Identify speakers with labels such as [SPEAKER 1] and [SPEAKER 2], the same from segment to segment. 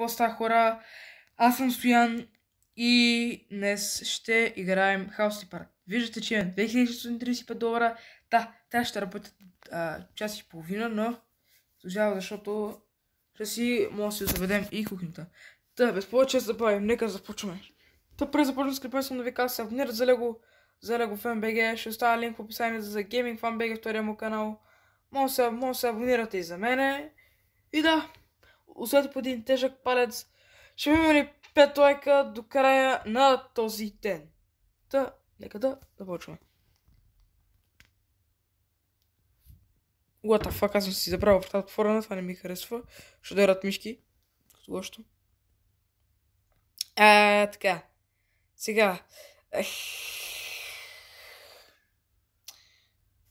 [SPEAKER 1] Какво ста хора? Аз съм Стоян и днес ще играем Хаус Парк. Виждате, че имам 2635 долара. Да, трябва ще работят а, час и половина, но служава, защото ще си може да си заведем и кухнята. Та, без повече забавим, нека започваме. Та преди започвам с клипа съм да ви казвам, се абонират за Лего, за Lego FanBG, ще оставя линк в описанието за Gaming FanBG, втория му канал. Може да се абонирате и за мене. И да, освен по един тежък палец. Ще ми ли 5 лайка до края на този ден? Та, нека да започваме. What the fuck, аз съм си забрал вратата отворена, това не ми харесва. Ще дойдат мишки. Като лошо. А, така. Сега.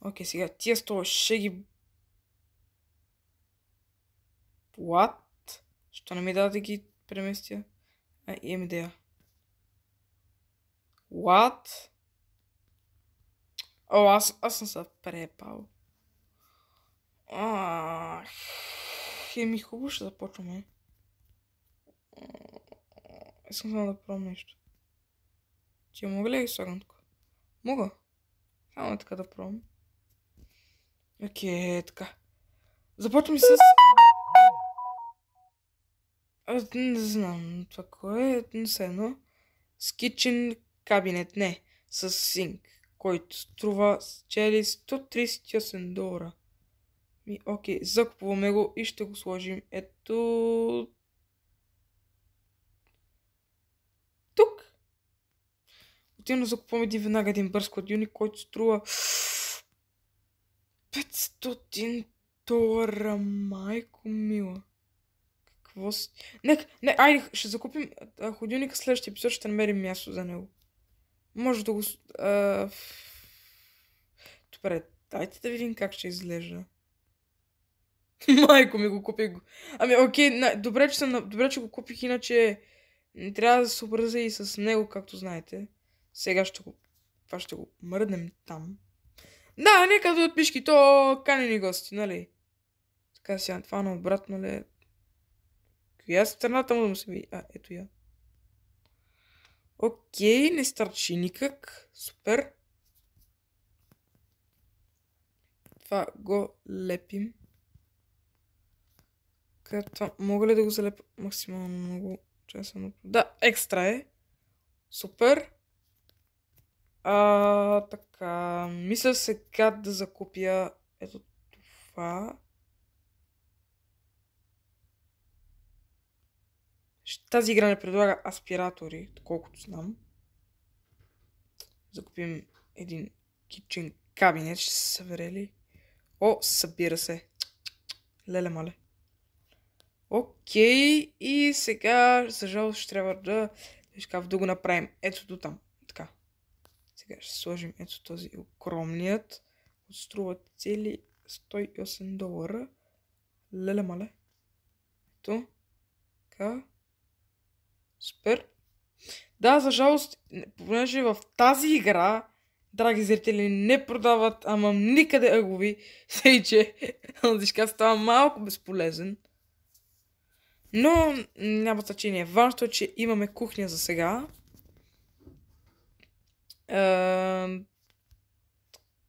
[SPEAKER 1] Окей, сега тия стола ще ги... What? Що не ми даде да ги преместя? А, имам идея. What? О, аз, аз съм се препал. Ах, е ми хубаво ще започваме. Искам само да пробвам нещо. Че мога ли да слагам тук? Мога. Само така да пробвам. Окей, okay, така. Започваме с... Аз не знам това кое е. Не се едно. С кичен кабинет. Не. С синк, който струва чели 138 долара. Ми, окей, закупуваме го и ще го сложим. Ето... Тук. Отивно закупваме един веднага един бърз юни, който струва 500 долара, майко мила. Какво си? Нека, не, айде, ще закупим ходилника следващия епизод, ще намерим място за него. Може да го... А... Добре, дайте да видим как ще изглежда. Майко ми го купих. Ами, окей, на... добре, че съм... добре, че го купих, иначе не трябва да се образа и с него, както знаете. Сега ще го... Това ще го мръднем там. Да, нека да отпишки, то канени гости, нали? Така сега, това на обратно ли е? аз страната му да му се види. А, ето я. Окей, не старчи никак. Супер. Това го лепим. Като мога ли да го залепа максимално много? Честно. Да, екстра е. Супер. А, така, мисля сега да закупя ето това. Тази игра не предлага аспиратори, колкото знам. Закупим един китчен кабинет, ще се събере ли? О, събира се. Леле, мале. Окей, и сега, за жалост, ще трябва да... Шкаф да го направим. Ето до там. Така. Сега ще сложим ето този огромният. Струва цели 108 долара. Леле, мале. Ето. Така. Супер. Да, за жалост, понеже в тази игра, драги зрители, не продават, ама никъде агови, сей, че лъжичка става малко безполезен. Но няма значение. Важното е, че имаме кухня за сега.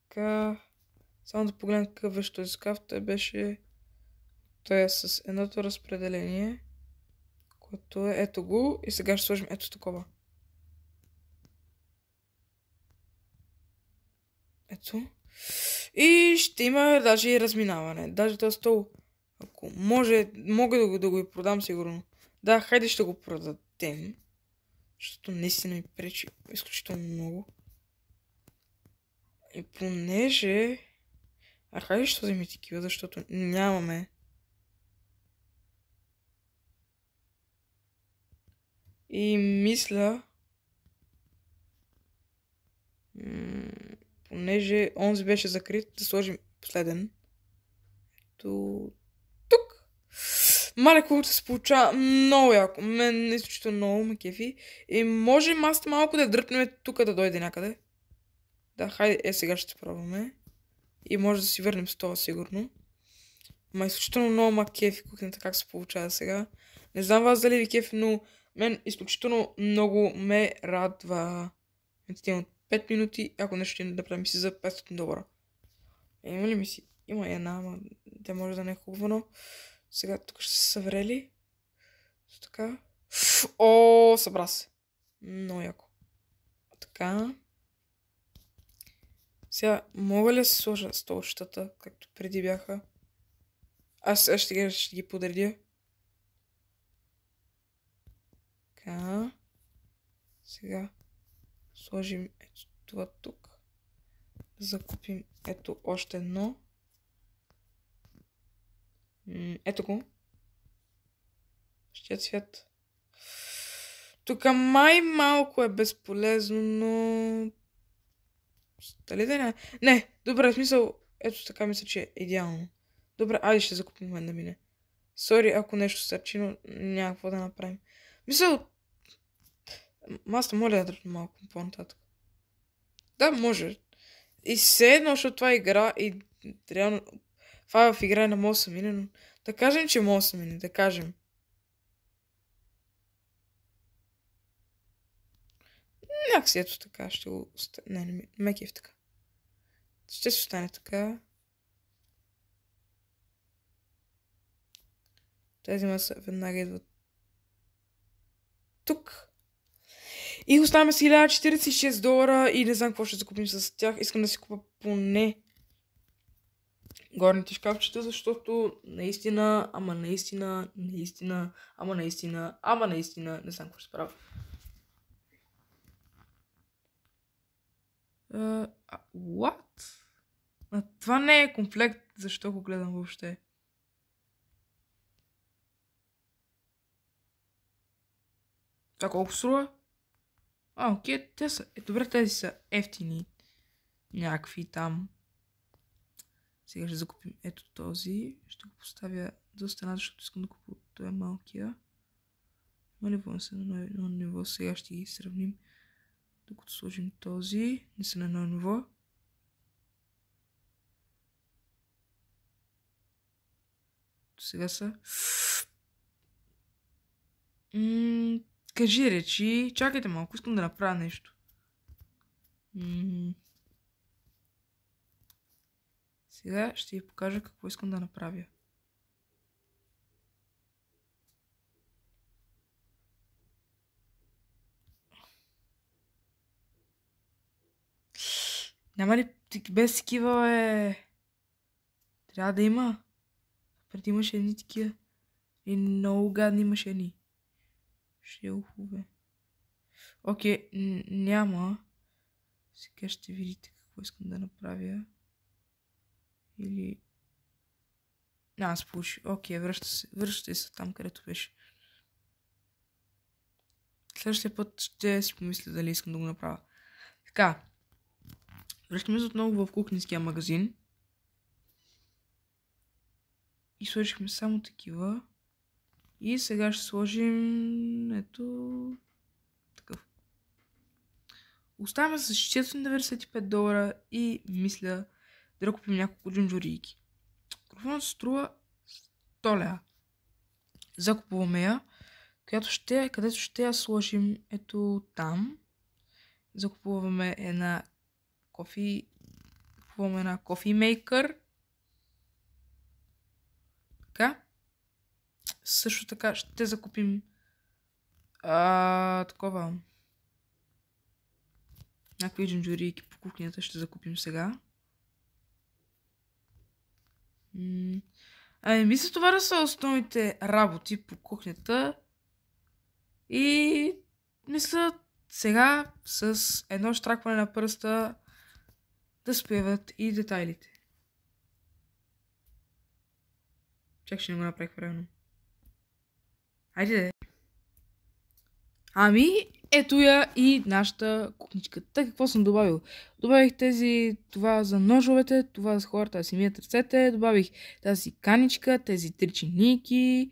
[SPEAKER 1] така... Само да погледна какъв беше този скаф. Той беше... Той е с едното разпределение което е ето го и сега ще сложим ето такова. Ето. И ще има даже и разминаване. Даже този стол, ако може, мога да го, да го и продам сигурно. Да, хайде ще го продадем. Защото наистина ми пречи изключително много. И понеже... А хайде ще вземи такива, защото нямаме И мисля, понеже онзи беше закрит, да сложим последен. Ту... тук. Мале, колкото се получава много яко. Мен е изключително много ме кефи. И може аз малко да дръпнем тук да дойде някъде. Да, хайде, е сега ще пробваме. И може да си върнем с това сигурно. Ма изключително много ма кефи кухнята как се получава сега. Не знам вас дали ви кефи, но мен изключително много ме радва. Ти от 5 минути, ако нещо ще направим си за 500 долара. Е, има ли ми си? Има една, ама да може да не е хубаво, но сега тук ще се съврели. Така. О, събра се. Много яко. Така. Сега, мога ли да се сложа столщата, както преди бяха? Аз сега ще ги, ще ги подредя. Така. Сега сложим ето това тук. Закупим ето още едно. Ето го. Ще цвят. Тук май малко е безполезно, но... Дали да не? Не, добре, в смисъл... Ето така мисля, че е идеално. Добре, айде ще закупим мен да мине. Сори, ако нещо сърчи, но няма какво да направим. Мисъл, аз не мога да малко по-нататък. Да, може. И все едно, защото това е игра и реално... Това е в игра на мога мине, но да кажем, че мога да е, мине, да кажем. си ето така ще го... Не, не, меки така. Ще се остане така. Тези маса веднага идват тук. И оставаме с 1046 долара и не знам какво ще закупим с тях. Искам да си купа поне горните шкафчета, защото наистина, ама наистина, наистина, ама наистина, ама наистина, не знам какво ще правя. Uh, е, what? А, това не е комплект, защо го гледам въобще. Това колко струва? А, окей, те са... Е, добре, тези са ефтини. Някакви там. Сега ще закупим ето този. Ще го поставя до стена, защото искам да купя той е малкия. Малявам се на едно ниво. Сега ще ги сравним. Докато сложим този, не са на едно ниво. Сега са... Кажи речи. Чакайте малко, искам да направя нещо. Сега ще ви покажа какво искам да направя. Няма ли без такива е... Трябва да има. Преди имаше едни такива. И много гадни имаше едни. Ще е ухове. Окей, okay, няма. Сега ще видите какво искам да направя. Или... А, аз получи. Окей, okay, връща се. Връщате се там, където беше. Следващия път ще си помисля дали искам да го направя. Така. Връщаме се отново в кухненския магазин. И сложихме само такива. И сега ще сложим... Ето... Такъв. Оставяме с 695 долара и мисля да купим няколко джунджурийки. Микрофонът струва 100 ля. Закупуваме я, която ще, където ще я сложим ето там. Закупуваме една кофи... Купуваме една кофи мейкър. Така също така ще закупим а, такова. Някакви джинджурики по кухнята ще закупим сега. Ами, мисля, това да са основните работи по кухнята. И мисля, сега с едно штракване на пръста да спиват и детайлите. Чак ще не го направих правилно. Хайде да е. Ами, ето я и нашата кухничка. Така, какво съм добавил? Добавих тези, това за ножовете, това за хората да си мият ръцете, добавих тази каничка, тези три чиники,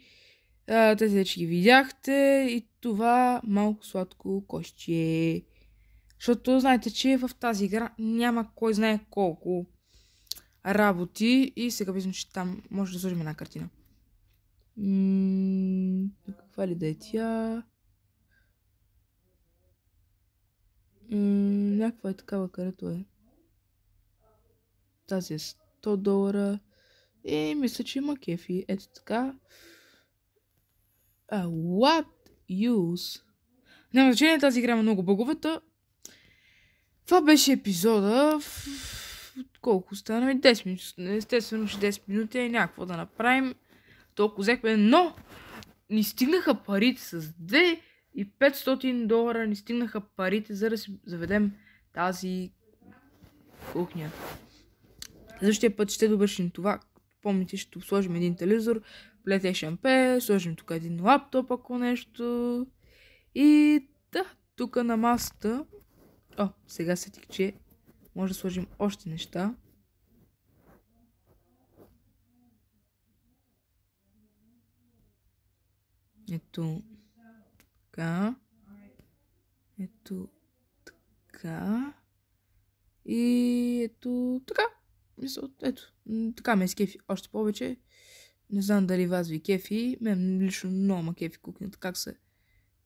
[SPEAKER 1] тези вече ги видяхте и това малко сладко кошче. Защото знаете, че в тази игра няма кой знае колко работи и сега виждам, че там може да сложим една картина. М- каква ли да е тя? М- някаква е такава, където е. Тази е 100 долара. И е, мисля, че има кефи. Ето така. Uh, what use? Няма значение, тази игра е много боговата. Това беше епизода. В... Колко стана? 10 минути. Естествено, 10 минути е някакво да направим толкова взехме, но ни стигнаха парите с 2500 долара, ни стигнаха парите, за да си заведем тази кухня. Защия път ще довършим това. Помните, ще сложим един телевизор, PlayStation 5, сложим тук един лаптоп, ако нещо. И да, тук на масата. О, сега сетих, че може да сложим още неща. Ето така. Ето така. И ето така. Ето, така ме е кефи. Още повече. Не знам дали вас ви кефи. Мен лично много ма кефи кухнята. Как се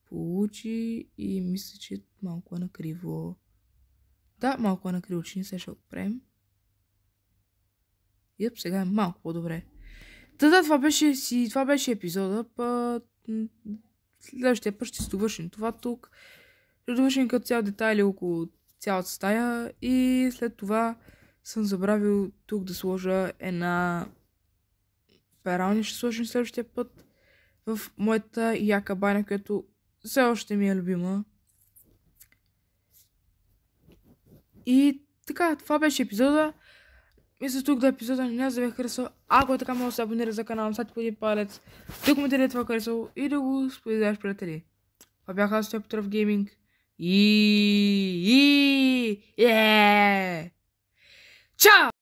[SPEAKER 1] получи и мисля, че малко е накриво. Да, малко е накриво, че не се ще отпрем. Йоп, сега е малко по-добре. Та да, това беше, си, това беше епизода, път следващия път ще си довършим това тук. Ще довършим като цял детайли около цялата стая и след това съм забравил тук да сложа една перални ще сложим следващия път в моята яка баня, която все още ми е любима. И така, това беше епизода. И е за тук до епизода на днес да ви е харесал. Ако е така, може да се абонира за канала, сад един палец, да коментирате това харесало и да го споделяш приятели. Това бях аз, Петров Гейминг. И... и... Yeah! Е! Чао!